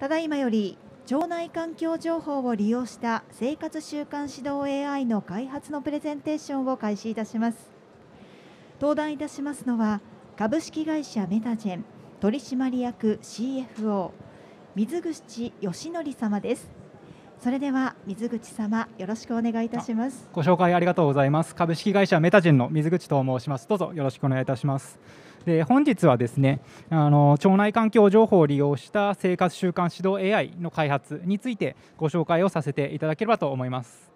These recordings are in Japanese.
ただいまより腸内環境情報を利用した生活習慣指導 AI の開発のプレゼンテーションを開始いたします登壇いたしますのは株式会社メタジェン取締役 CFO 水口義則様ですそれでは水口様よろしくお願いいたしますご紹介ありがとうございます株式会社メタジェンの水口と申しますどうぞよろしくお願いいたしますで本日はですねあの腸内環境情報を利用した生活習慣指導 AI の開発についてご紹介をさせていただければと思います。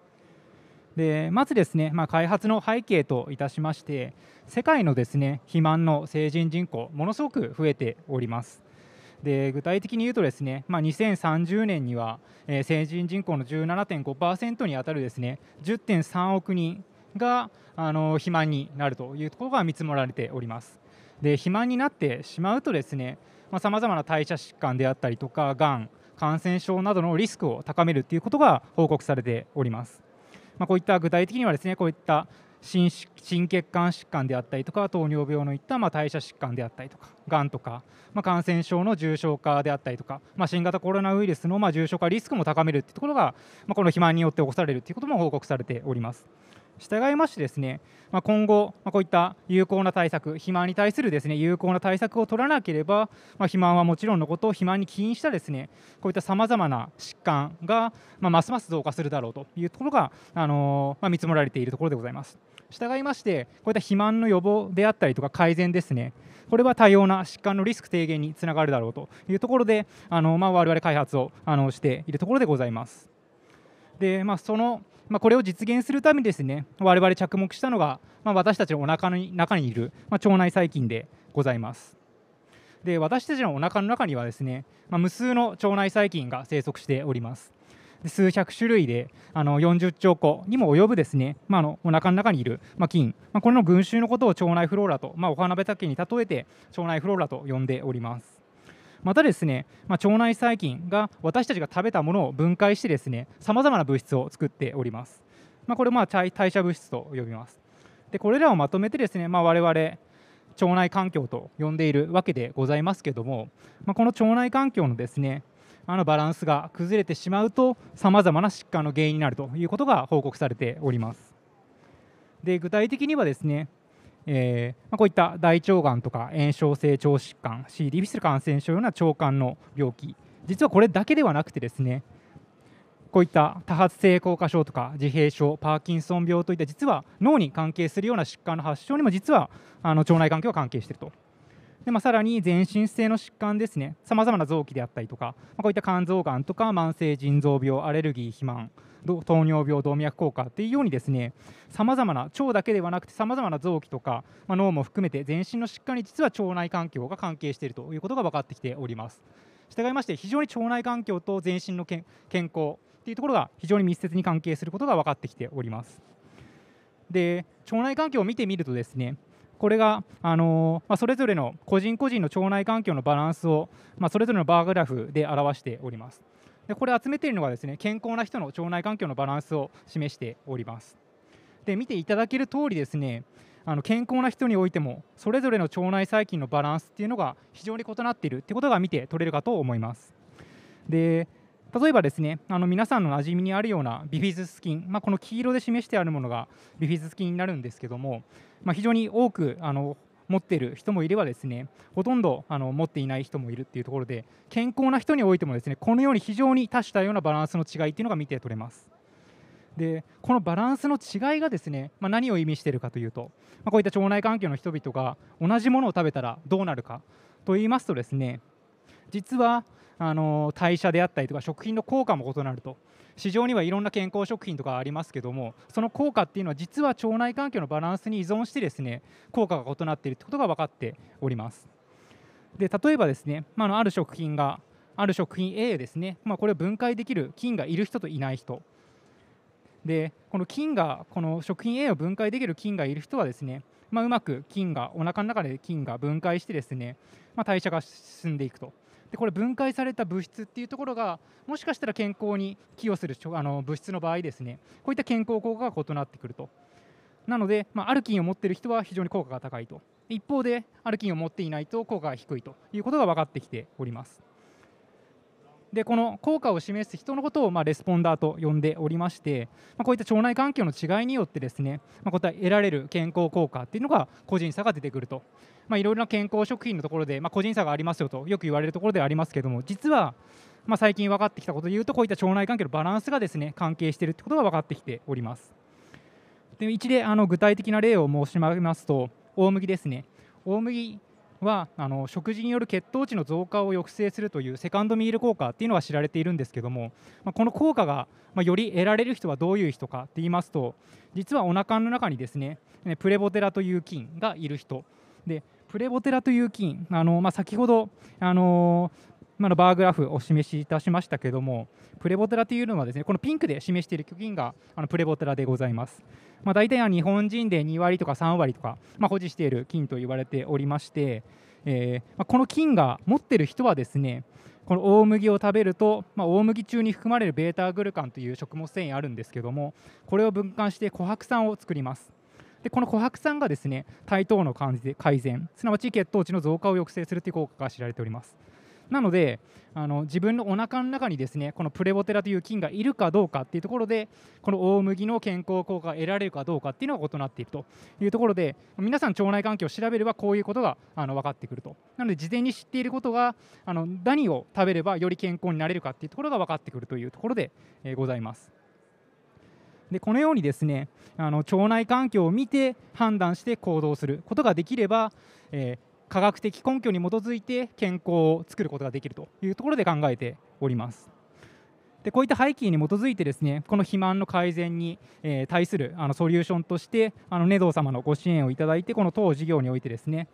でまずですね、まあ、開発の背景といたしまして世界のですね肥満の成人人口ものすごく増えております。で具体的に言うとですね、まあ、2030年には、えー、成人人口の17.5%に当たるですね10.3億人があの肥満になるというところが見積もられております。で肥満になってしまうとですねさまざ、まな代謝疾患であったりとかがん感染症などのリスクを高めるということが報告されております、まあ、こういった具体的にはですねこういった心血管疾患であったりとか糖尿病のいったま代謝疾患であったりとかがんとか、まあ、感染症の重症化であったりとか、まあ、新型コロナウイルスのま重症化リスクも高めるというところが、まあ、この肥満によって起こされるということも報告されております。従いましてですね、まあ、今後、まあ、こういった有効な対策肥満に対するですね有効な対策を取らなければ、まあ、肥満はもちろんのこと肥満に起因したですねこういったさまざまな疾患が、まあ、ますます増加するだろうというところが、あのまあ、見積もられているところでございます。従いましてこういった肥満の予防であったりとか改善ですねこれは多様な疾患のリスク低減につながるだろうというところであの、まあ、我々開発をあのしているところでございます。でまあ、そのまあ、これを実現するためにですね我々着目したのが、まあ、私たちのお腹の中にいる、まあ、腸内細菌でございます。で私たちのお腹の中にはですね、まあ、無数の腸内細菌が生息しております。数百種類であの40兆個にも及ぶですね、まあ、のお腹の中にいる、まあ、菌、まあ、これの群衆のことを腸内フローラと、まあ、お花畑に例えて腸内フローラと呼んでおります。またですね、まあ、腸内細菌が私たちが食べたものを分解してですねさまざまな物質を作っております、まあ、これまあ代謝物質と呼びますでこれらをまとめてですね、まあ、我々腸内環境と呼んでいるわけでございますけども、まあ、この腸内環境のですねあのバランスが崩れてしまうとさまざまな疾患の原因になるということが報告されておりますで具体的にはですねえーまあ、こういった大腸がんとか炎症性腸疾患 C ディフィス感染症のような腸管の病気実はこれだけではなくてですねこういった多発性硬化症とか自閉症パーキンソン病といった実は脳に関係するような疾患の発症にも実はあの腸内環境が関係しているとで、まあ、さらに全身性の疾患ですねさまざまな臓器であったりとか、まあ、こういった肝臓がんとか慢性腎臓病アレルギー肥満糖尿病、動脈硬化というようにですねさまざまな腸だけではなくてさまざまな臓器とか、まあ、脳も含めて全身の疾患に実は腸内環境が関係しているということが分かってきております。従いまして非常に腸内環境と全身の健康というところが非常に密接に関係することが分かってきております。で腸内環境を見てみるとですねこれが、あのまあ、それぞれの個人個人の腸内環境のバランスを、まあ、それぞれのバーグラフで表しております。でこれ集めているのがですね健康な人の腸内環境のバランスを示しております。で見ていただける通りですねあの健康な人においてもそれぞれの腸内細菌のバランスっていうのが非常に異なっているってことが見て取れるかと思います。で例えばですねあの皆さんの馴染みにあるようなビフィズス菌、まあ、この黄色で示してあるものがビフィズス菌になるんですけどもまあ、非常に多くあの持っている人もいればですねほとんどあの持っていない人もいるっていうところで健康な人においてもですねこのように非常に多種多様なバランスの違いっていうのが見て取れます。でこのバランスの違いがですね、まあ、何を意味しているかというと、まあ、こういった腸内環境の人々が同じものを食べたらどうなるかといいますとですね実はあの代謝であったりとか食品の効果も異なると市場にはいろんな健康食品とかありますけどもその効果っていうのは実は腸内環境のバランスに依存してですね効果が異なっているということが分かっておりますで例えばですね、まあ、ある食品がある食品 A ですね、まあ、これを分解できる菌がいる人といない人でこの菌がこの食品 A を分解できる菌がいる人はですね、まあ、うまく菌がおなかの中で菌が分解してですね、まあ、代謝が進んでいくとでこれ分解された物質っていうところがもしかしたら健康に寄与するあの物質の場合ですねこういった健康効果が異なってくるとなので、まあ、アルキンを持っている人は非常に効果が高いと一方でアルキンを持っていないと効果が低いということが分かってきております。でこの効果を示す人のことをまレスポンダーと呼んでおりまして、まこういった腸内環境の違いによってですね、まこういった得られる健康効果っていうのが個人差が出てくると、まあ、いろいろな健康食品のところで、ま個人差がありますよとよく言われるところではありますけども実はま最近分かってきたことでいうとこういった腸内環境のバランスがですね関係しているということが分かってきております。で一例あの具体的な例を申し上げますと大麦ですね大麦はあの食事による血糖値の増加を抑制するというセカンドミール効果っていうのが知られているんですけども、まあ、この効果が、まあ、より得られる人はどういう人かって言いますと実はお腹の中にですねプレボテラという菌がいる人でプレボテラという菌あの、まあ、先ほどあの今のバーグラフを示しいたしましたけどもプレボテラというのはですねこのピンクで示している菌があのプレボテラでございます。まあ、大体は日本人で2割とか3割とか、まあ、保持している金と言われておりまして、えーまあ、この金が持っている人はですねこの大麦を食べると、まあ、大麦中に含まれる β グルカンという食物繊維あるんですけどもこれを分解して琥珀酸を作りますでこの琥珀酸がですね体糖の改善すなわち血糖値の増加を抑制するという効果が知られておりますなのであの自分のお腹の中にですねこのプレボテラという菌がいるかどうかっていうところでこの大麦の健康効果が得られるかどうかっていうのが異なっているというところで皆さん腸内環境を調べればこういうことがあの分かってくるとなので事前に知っていることがあの何を食べればより健康になれるかっていうところが分かってくるというところで、えー、ございます。でこのようにですねあの腸内環境を見て判断して行動することができれば、えー、科学的根拠に基づいて健康を作ることができるというところで考えております。でこういった背景に基づいてですねこの肥満の改善に、対するあのソリューションとしてあのネドー様のご支援をいただいてこの当事業においてですね、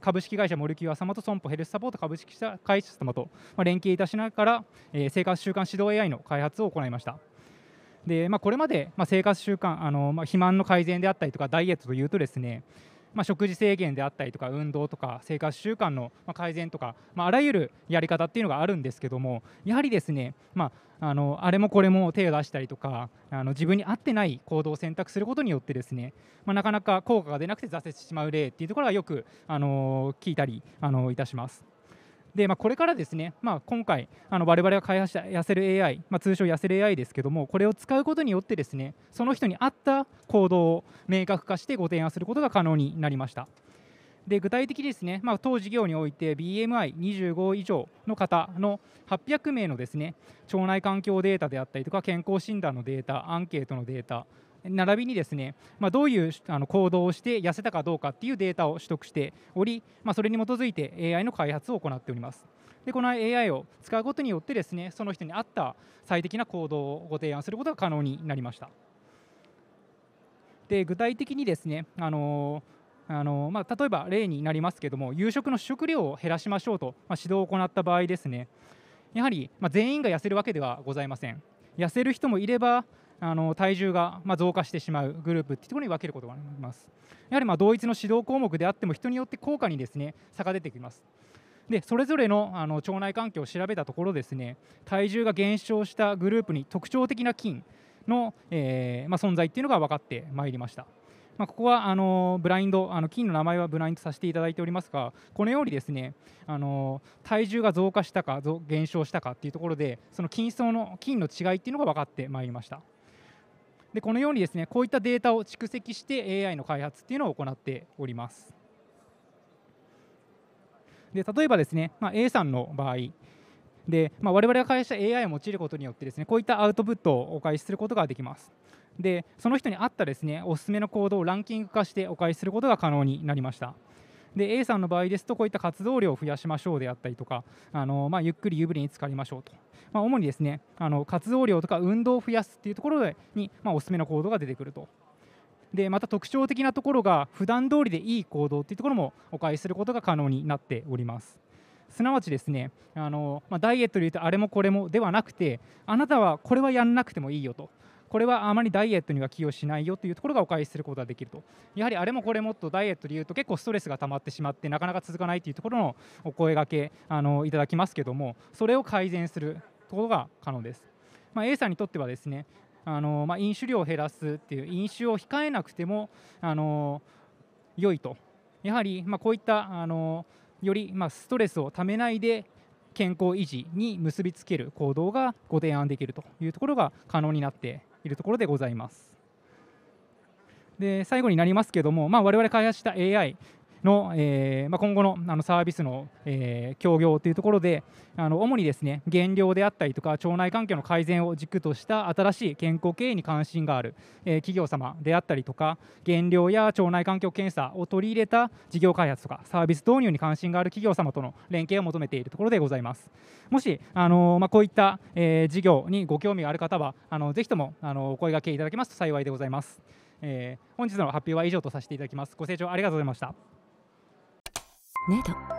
株式会社モルキュア様と損保ヘルスサポート株式会社様と、連携いたしながら、生活習慣指導 AI の開発を行いました。でまあ、これまで、生活習慣あの、ま肥満の改善であったりとかダイエットというとですねまあ、食事制限であったりとか運動とか生活習慣の改善とか、まあ、あらゆるやり方っていうのがあるんですけどもやはりですね、まあ、あのあれもこれも手を出したりとかあの自分に合ってない行動を選択することによってですね、まあ、なかなか効果が出なくて挫折してしまう例っていうところがよくあの聞いたりあのいたします。で、まあ、これからですね、まあ、今回、あの我々が開発した痩せる AI、まあ、通称痩せる AI ですけども、これを使うことによってですね、その人に合った行動を明確化してご提案することが可能になりました。で具体的にですね、まあ、当事業において BMI25 以上の方の800名のですね腸内環境データであったりとか健康診断のデータアンケートのデータ並びにですね、まあ、どういうあの行動をして痩せたかどうかっていうデータを取得しており、まあ、それに基づいて AI の開発を行っております。でこの AI を使うことによってですねその人に合った最適な行動をご提案することが可能になりました。で具体的にですねあのあのまあ、例えば例になりますけども夕食の食料を減らしましょうと、まあ、指導を行った場合ですねやはり、ま全員が痩せるわけではございません痩せる人もいればあの体重がま増加してしまうグループというところに分けることがあります。やはりま同一の指導項目であっても人によって効果にですね差が出てきます。でそれぞれのあの腸内環境を調べたところですね体重が減少したグループに特徴的な菌の、えー、まあ、存在っていうのが分かってまいりました。まあ、ここはあのブラインドあの菌の名前はブラインドさせていただいておりますがこのようにですねあの体重が増加したか減少したかっていうところでその菌層の菌の違いっていうのが分かってまいりました。でこのようにですねこういったデータを蓄積して AI の開発っていうのを行っておりますで例えばですね、まあ、A さんの場合で、まあ、我々が会社した AI を用いることによってですねこういったアウトプットをお返しすることができますでその人に合ったですねおすすめの行動をランキング化してお返しすることが可能になりましたで A さんの場合ですとこういった活動量を増やしましょうであったりとかあの、まあ、ゆっくり湯船に浸かりましょうと、まあ、主にですねあの活動量とか運動を増やすっていうところに、まあ、おすすめの行動が出てくると。でまた特徴的なところが普段通りでいい行動っていうところもお返しすることが可能になっております。すなわちですねあの、まあ、ダイエットでいうとあれもこれもではなくてあなたはこれはやんなくてもいいよとこれはあまりダイエットには寄与しないよというところがお返しすることができるとやはりあれもこれもっとダイエットでいうと結構ストレスが溜まってしまってなかなか続かないというところのお声がけあのいただきますけどもそれを改善するところが可能です、まあ、A さんにとってはですねあの、まあ、飲酒量を減らすっていう飲酒を控えなくてもあの良いとやはり、まあ、こういったあのより、まあ、ストレスをためないで健康維持に結びつける行動がご提案できるというところが可能になっているところでございます。で最後になりますけども、まあ、我々開発した AI の、えーまあ、今後のあのサービスの、えー、協業というところであの主にですね減量であったりとか腸内環境の改善を軸とした新しい健康経営に関心がある、えー、企業様であったりとか減量や腸内環境検査を取り入れた事業開発とかサービス導入に関心がある企業様との連携を求めているところでございますもし、あのまあ、こういった、えー、事業にご興味がある方はあのぜひともあのお声がけいただけますと幸いでございます、えー、本日の発表は以上とさせていただきますご清聴ありがとうございましたネド